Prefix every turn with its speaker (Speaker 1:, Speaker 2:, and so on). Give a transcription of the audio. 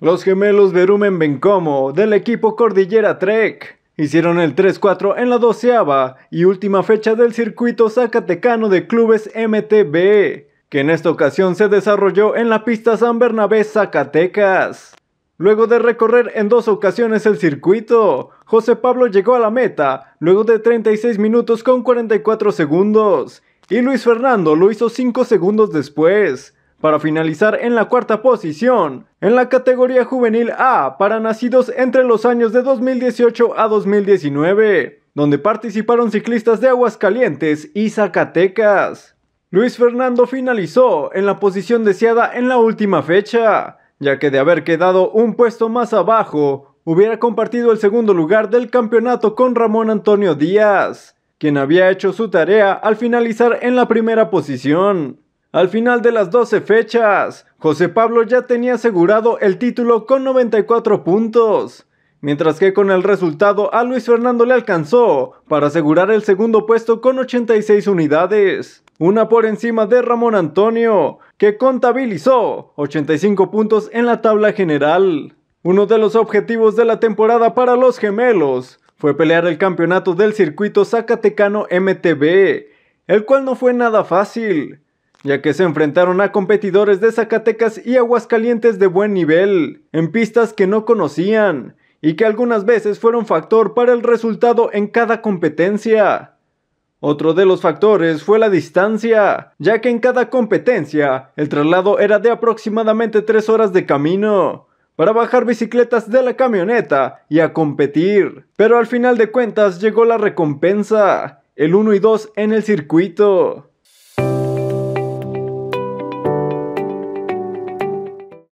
Speaker 1: Los gemelos Berumen Bencomo del equipo Cordillera Trek hicieron el 3-4 en la doceava y última fecha del circuito Zacatecano de clubes MTB, que en esta ocasión se desarrolló en la pista San Bernabé Zacatecas. Luego de recorrer en dos ocasiones el circuito, José Pablo llegó a la meta luego de 36 minutos con 44 segundos y Luis Fernando lo hizo 5 segundos después, para finalizar en la cuarta posición en la categoría juvenil A para nacidos entre los años de 2018 a 2019, donde participaron ciclistas de Aguascalientes y Zacatecas. Luis Fernando finalizó en la posición deseada en la última fecha, ya que de haber quedado un puesto más abajo, hubiera compartido el segundo lugar del campeonato con Ramón Antonio Díaz, quien había hecho su tarea al finalizar en la primera posición. Al final de las 12 fechas, José Pablo ya tenía asegurado el título con 94 puntos, mientras que con el resultado a Luis Fernando le alcanzó para asegurar el segundo puesto con 86 unidades, una por encima de Ramón Antonio, que contabilizó 85 puntos en la tabla general. Uno de los objetivos de la temporada para los gemelos fue pelear el campeonato del circuito Zacatecano MTB, el cual no fue nada fácil, ya que se enfrentaron a competidores de Zacatecas y Aguascalientes de buen nivel, en pistas que no conocían, y que algunas veces fueron factor para el resultado en cada competencia. Otro de los factores fue la distancia, ya que en cada competencia el traslado era de aproximadamente 3 horas de camino para bajar bicicletas de la camioneta y a competir. Pero al final de cuentas llegó la recompensa, el 1 y 2 en el circuito.